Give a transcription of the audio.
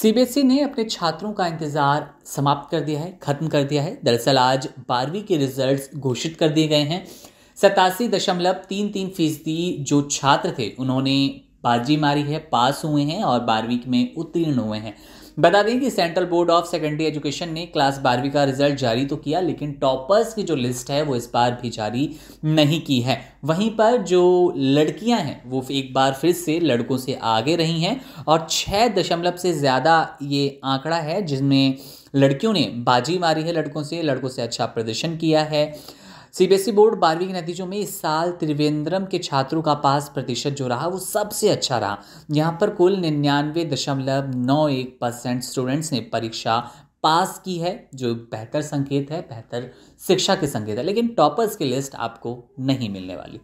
CBSE e ने अपने छात्रों का इंतज़ार समाप्त कर दिया है ख़त्म कर दिया है दरअसल आज बारहवीं के रिजल्ट्स घोषित कर दिए गए हैं सतासी दशमलव तीन तीन फीसदी जो छात्र थे उन्होंने बाजी मारी है पास हुए हैं और बारहवीं में उत्तीर्ण हुए हैं बता दें कि Central Board of Secondary Education ने क्लास बारहवीं का रिजल्ट जारी तो किया लेकिन टॉपर्स की जो लिस्ट है वो इस बार भी जारी नहीं की है वहीं पर जो लड़कियां हैं वो एक बार फिर से लड़कों से आगे रही हैं और छः दशमलव से ज़्यादा ये आंकड़ा है जिसमें लड़कियों ने बाजी मारी है लड़कों से लड़कों से अच्छा प्रदर्शन किया है सीबीएसई e बोर्ड बारहवीं के नतीजों में इस साल त्रिवेंद्रम के छात्रों का पास प्रतिशत जो रहा वो सबसे अच्छा रहा यहाँ पर कुल निन्यानवे दशमलव नौ एक परसेंट स्टूडेंट्स ने परीक्षा पास की है जो बेहतर संकेत है बेहतर शिक्षा के संकेत है लेकिन टॉपर्स की लिस्ट आपको नहीं मिलने वाली